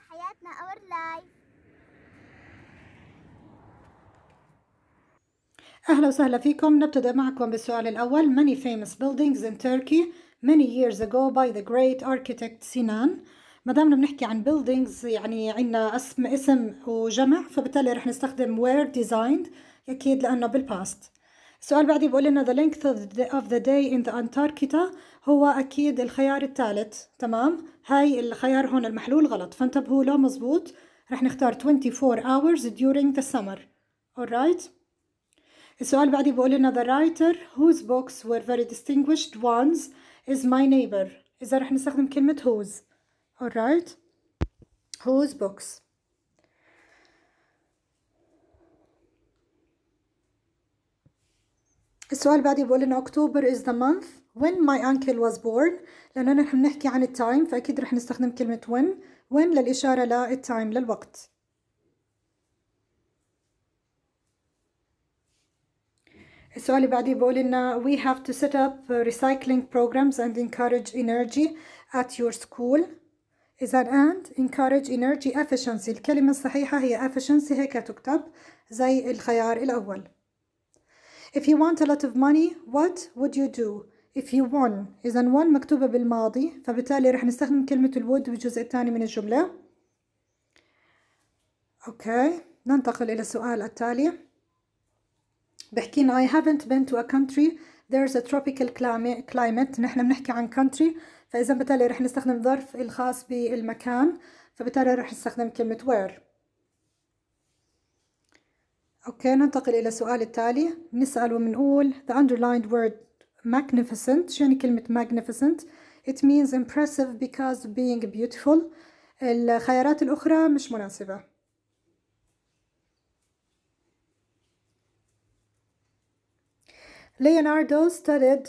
حياتنا اور لايف أهلا وسهلا فيكم نبتدأ معكم بالسؤال الأول Many famous buildings in Turkey many years ago by the great architect Sinan ما دامنا بنحكي عن buildings يعني عندنا اسم اسم وجمع فبالتالي رح نستخدم were designed أكيد لأنه بالباست السؤال بعدي بيقول لنا the length of the day in the Antarctica هو أكيد الخيار الثالث تمام هاي الخيار هون المحلول غلط فانتبهوا له مزبوط رح نختار 24 hours during the summer alright السؤال بعدي بيقول لنا the writer whose books were very distinguished ones is my neighbor إذا رح نستخدم كلمة whose alright whose books السؤال بعدي بقول إن اكتوبر is the month when my uncle was born لأنه نحن نحكي عن التايم فاكيد رح نستخدم كلمه when when للاشاره للتايم للوقت السؤال اللي بعديه بقول إن we have to set up recycling programs and encourage energy at your school is an and encourage energy efficiency الكلمة الصحيحة هي efficiency هيك تكتب زي الخيار الأول If you want a lot of money, what would you do? If you won إذا won مكتوبة بالماضي فبالتالي رح نستخدم كلمة الود بالجزء الثاني من الجملة أوكي ننتقل إلى السؤال التالي بحكينا I haven't been to a country there's a tropical climate نحن بنحكي عن country فإذا بالتالي رح نستخدم ظرف الخاص بالمكان فبالتالي رح نستخدم كلمة where أوكي ننتقل إلى السؤال التالي نسأل وبنقول the underlined word magnificent شو يعني كلمة magnificent it means impressive because being beautiful الخيارات الأخرى مش مناسبة ليوناردو studied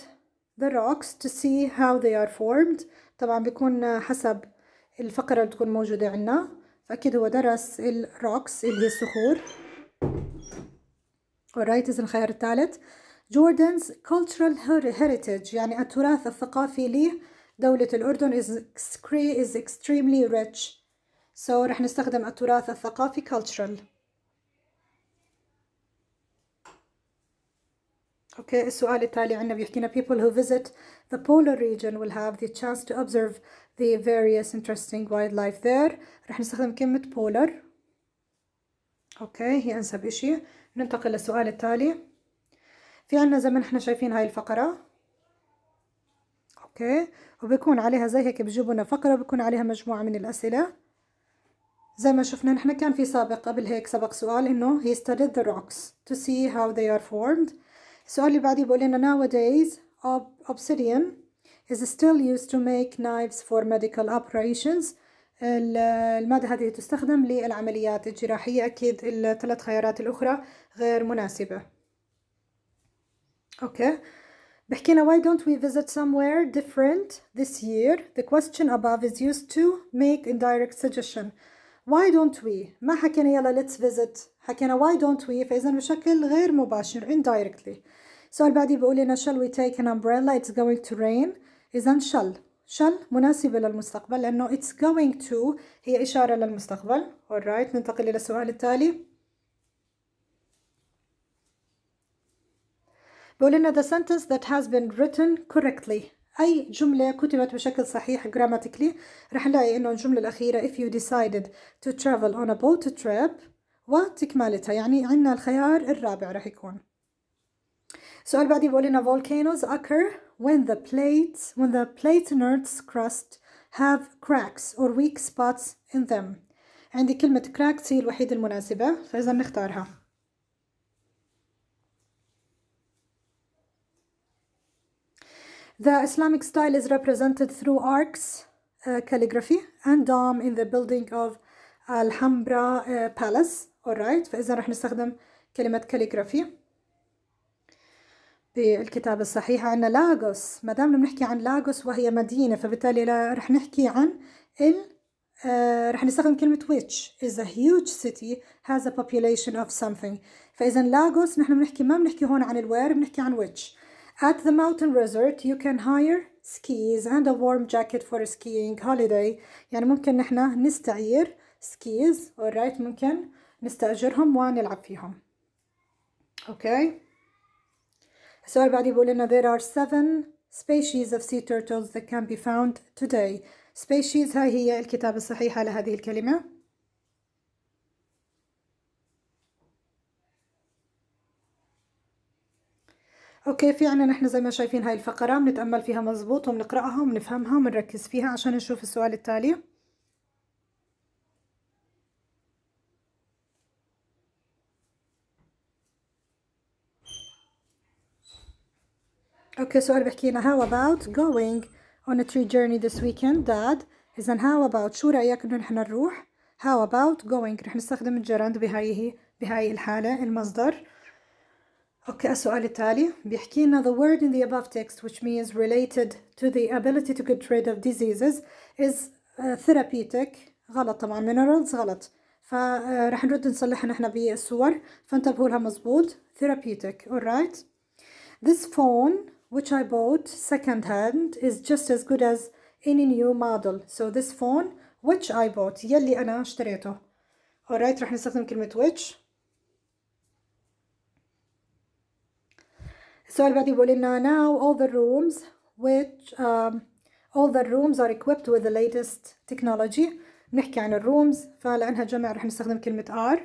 the rocks to see how they are formed طبعا بيكون حسب الفقرة اللي تكون موجودة عنا فأكيد هو درس الروكس اللي هي الصخور alright is الخيار الثالث Jordan's cultural heritage يعني التراث الثقافي لدولة الأردن is, is extremely rich so رح نستخدم التراث الثقافي cultural Okay, السؤال التالي عندنا بيحكينا people who visit the polar region will have the chance to observe the various interesting wildlife there. رح نستخدم كلمة polar. Okay, هي أنسب إشي. ننتقل للسؤال التالي في عنا زي ما احنا شايفين هاي الفقرة اوكي وبكون عليها زي هيك بجيبوا لنا فقرة بيكون عليها مجموعة من الأسئلة زي ما شفنا نحن كان في سابق قبل هيك سبق سؤال انه he studied the rocks to see how they are formed السؤال اللي بعديه بقول لنا nowadays obsidian is still used to make knives for medical operations المادة هذه تستخدم للعمليات الجراحية أكيد الثلاث خيارات الأخرى غير مناسبة أوكي بحكينا why don't we visit somewhere different this year the question above is used to make indirect suggestion why don't we ما حكينا يلا let's visit حكينا why don't we فإذا بشكل غير مباشر indirectly السؤال بعدي بيقول لنا shall we take an umbrella it's going to rain إذا shall shall مناسبة للمستقبل لأنه it's going to هي إشارة للمستقبل alright ننتقل إلى السؤال التالي بقول لنا the sentence that has been written correctly أي جملة كتبت بشكل صحيح grammatically رح نلاقي إنه الجملة الأخيرة if you decided to travel on a boat trip وتكملتها يعني عندنا الخيار الرابع رح يكون So al-Badivolina volcanoes occur when the plates, when the plate Earth's crust have cracks or weak spots in them. عندي كلمة cracks هي الوحيدة المناسبة فإذا نختارها. The Islamic style is represented through arcs, uh, calligraphy, and dome in the building of Alhambra uh, Palace. Alright, فإذا راح نستخدم كلمة calligraphy. بالكتاب الصحيح عندنا لاغوس ما دامنا بنحكي عن لاغوس وهي مدينة فبالتالي رح نحكي عن ال آه رح نستخدم كلمة which is a huge city has a population of something فإذا لاغوس نحن بنحكي ما بنحكي هون عن الوير بنحكي عن which At the mountain resort you can hire skis and a warm jacket for a skiing holiday يعني ممكن نحن نستعير skis alright ممكن نستأجرهم ونلعب فيهم okay السؤال اللي بعديه بيقول لنا there are seven species of sea turtles that can be found today species هاي هي الكتابة الصحيحة لهذه الكلمة اوكي في عنا نحن زي ما شايفين هاي الفقرة بنتأمل فيها مزبوط وبنقرأها وبنفهمها وبنركز فيها عشان نشوف السؤال التالي اوكي سؤال بحكينا how about going on a tree journey this weekend dad اذا how about شو رايك انه نحن نروح how about going رح نستخدم الجرند بهاي بهاي الحاله المصدر اوكي السؤال التالي بيحكي لنا the word in the above text which means related to the ability to get rid of diseases is therapeutic غلط طبعا minerals غلط فرح نرد نصلحها نحن بالصور فانتبهوا لها مزبوط therapeutic alright this phone which I bought second hand is just as good as any new model so this phone which I bought يلي أنا اشتريته alright راح نستخدم كلمة which السؤال بعدين بيقول لنا now all the rooms which um, all the rooms are equipped with the latest technology بنحكي عن الrooms فلأنها جمع راح نستخدم كلمة are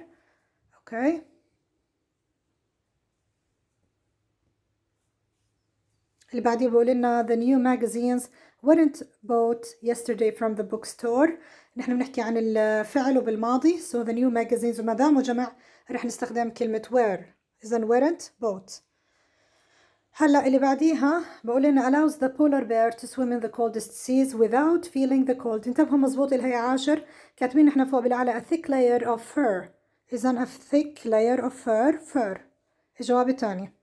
okay اللي بعديه بقول لنا the new magazines weren't bought yesterday from the bookstore نحن بنحكي عن الفعل وبالماضي so the new magazines وما دام وجمع رح نستخدم كلمة were إذا weren't bought هلا اللي بعديها بقول لنا allows the polar bear to swim in the coldest seas without feeling the cold انتبهوا مزبوط اللي هي عاشر كاتبين نحن فوق بالعلى a thick layer of fur إذا a thick layer of fur fur الجواب الثاني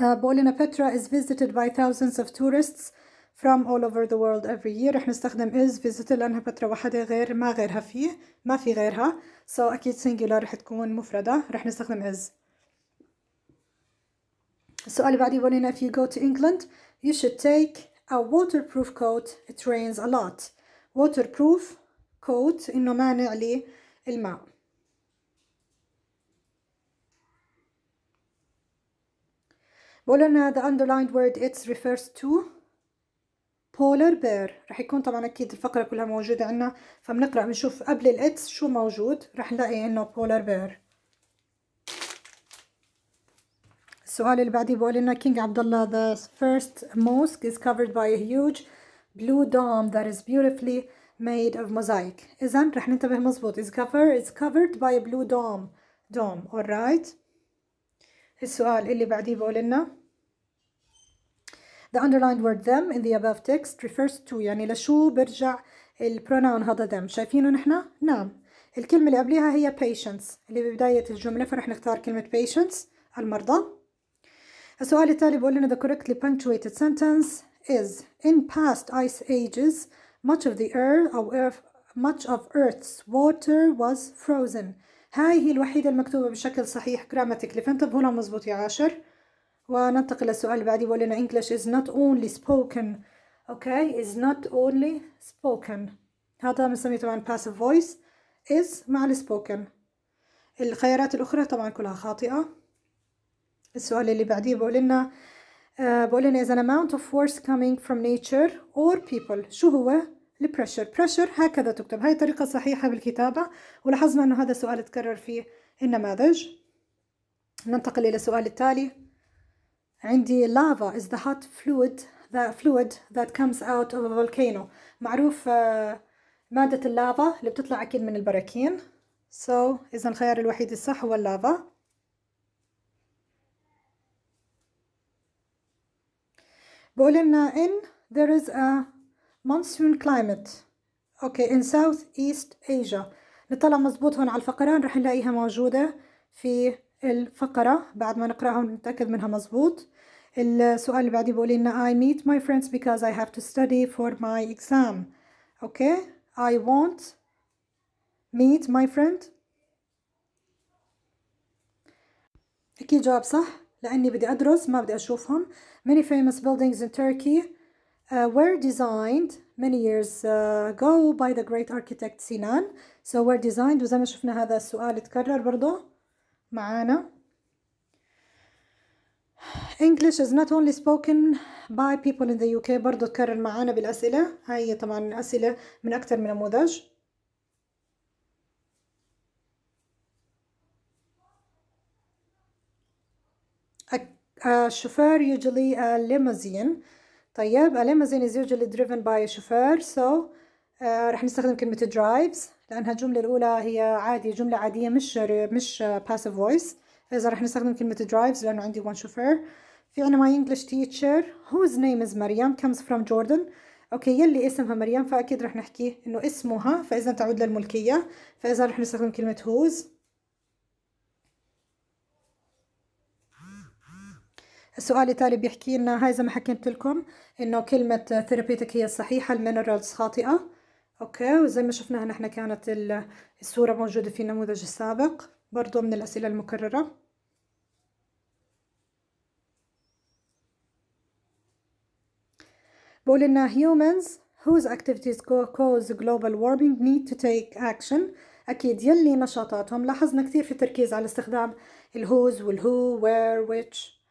Uh, Bolina Petra is visited by thousands of tourists from all over the world every year رح نستخدم is visited لأنها بترا واحدة غير ما غيرها فيه ما في غيرها so أكيد singular رح تكون مفردة رح نستخدم is السؤال اللي بعديه if you go to England you should take a waterproof coat it rains a lot waterproof coat إنه مانع للماء بقول لنا the underlined word it refers to polar bear رح يكون طبعا اكيد الفقرة كلها موجودة عنا فبنقرأ بنشوف قبل الاتس شو موجود رح نلاقي انه polar bear السؤال اللي بعديه بقول لنا king abdullah the first mosque is covered by a huge blue dome that is beautifully made of mosaic إذا رح ننتبه مزبوط is covered is covered by a blue dome dome alright السؤال اللي بعديه بقول لنا The underlined word them in the above text refers to يعني لشو برجع البرونون هذا them شايفينه نحن؟ نعم الكلمة اللي قبليها هي patients اللي ببداية الجملة فرح نختار كلمة patients المرضى السؤال التالي بقول لنا the correctly punctuated sentence is in past ice ages much of the earth or earth, much of earth's water was frozen هاي هي الوحيدة المكتوبة بشكل صحيح grammatically فانتبهوا لها مزبوط يا عاشر وننتقل للسؤال اللي بعديه بقول لنا English is not only spoken okay is not only spoken هذا بنسميه طبعا passive voice is مع spoken الخيارات الأخرى طبعا كلها خاطئة السؤال اللي بعديه بقول لنا آه، بقول لنا is an amount of force coming from nature or people شو هو البريشر بريشر هكذا تكتب هاي طريقة صحيحة بالكتابة ولاحظنا أنه هذا سؤال تكرر في النماذج ننتقل إلى السؤال التالي عندي lava is the hot fluid the fluid that comes out of a volcano معروف آه، مادة اللافا اللي بتطلع أكيد من البراكين so إذا الخيار الوحيد الصح هو اللافا بقول لنا إن there is a monsoon climate اوكي in south east asia نطلع مزبوط هون على الفقره رح نلاقيها موجودة في الفقرة بعد ما نقرأها ونتأكد منها مزبوط السؤال اللي بعديه بيقول لنا I meet my friends because I have to study for my exam اوكي I won't meet my friend أكيد جواب صح لأني بدي أدرس ما بدي أشوفهم many famous buildings in Turkey uh, were designed many years uh, ago by the great architect Sinan. so were designed وزي ما شفنا هذا السؤال اتكرر برضه معانا English is not only spoken by people in the UK برضه تكرر معانا بالأسئلة هاي طبعا أسئلة من أكثر من نموذج A, a chauffeur usually a limousine طيب الامازون is usually driven by a chauffeur so آه رح نستخدم كلمة drives لأنها الجملة الأولى هي عادي جملة عادية مش مش passive voice إذا رح نستخدم كلمة drives لأنه عندي one chauffeur في عنا my English teacher whose name is مريم comes from Jordan اوكي يلي اسمها مريم فاكيد رح نحكي انه اسمها فاذا تعود للملكيه فاذا رح نستخدم كلمه whose السؤال التالي بيحكي لنا هاي زي ما حكيت لكم انه كلمة ثيرابيتك هي الصحيحة المينرالز خاطئة اوكي وزي ما شفناها نحن كانت الصورة موجودة في النموذج السابق برضو من الأسئلة المكررة بقول لنا humans whose activities cause global warming need to take action أكيد يلي نشاطاتهم لاحظنا كثير في التركيز على استخدام الهوز والهو وير ويتش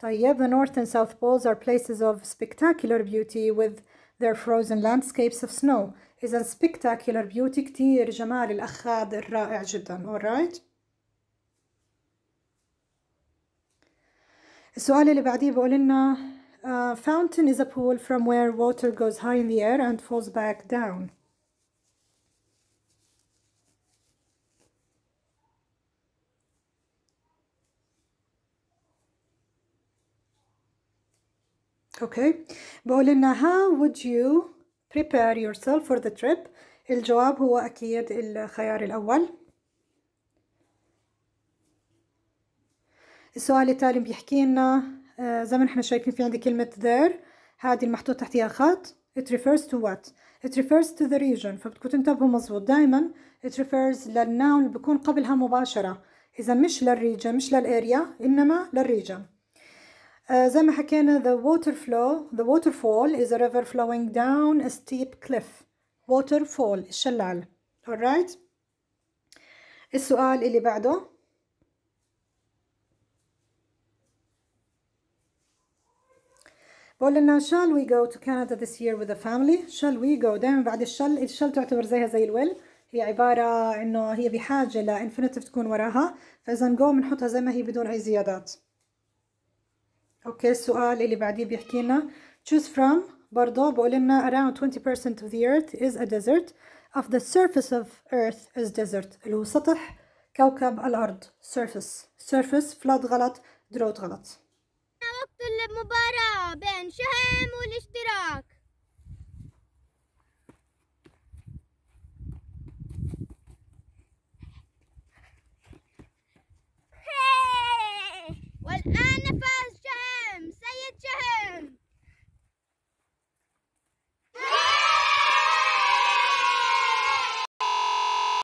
Tayyib, the north and south poles are places of spectacular beauty with their frozen landscapes of snow. a spectacular beauty كتير جمال الأخاد الرائع جدا. Alright? السؤال اللي بعديه بقول لنا uh, fountain is a pool from where water goes high in the air and falls back down. اوكي بقول لنا how would you prepare yourself for the trip الجواب هو أكيد الخيار الأول السؤال التالي بيحكي لنا زي ما نحن شايفين في عندي كلمة there هذه المحطوط تحتها خط it refers to what it refers to the region فبتكون تنتبهوا مزبوط دائما it refers للناون اللي قبلها مباشرة إذا مش للريجن مش للاريا إنما للريجن آه، زي ما حكينا the water flow the waterfall is a river flowing down a steep cliff waterfall الشلال alright السؤال اللي بعده بقول لنا shall we go to Canada this year with the family shall we go دائما بعد الشل الشل تعتبر زيها زي الويل هي عبارة انه هي بحاجة لانفينيتيف تكون وراها فاذا go بنحطها زي ما هي بدون اي زيادات اوكي السؤال اللي بعديه بيحكي لنا choose from برضه بقول لنا around 20% of the earth is a desert of the surface of earth is desert اللي هو سطح كوكب الارض surface surface flood غلط drought غلط وقت المباراة بين شهم والاشتراك والآن فاز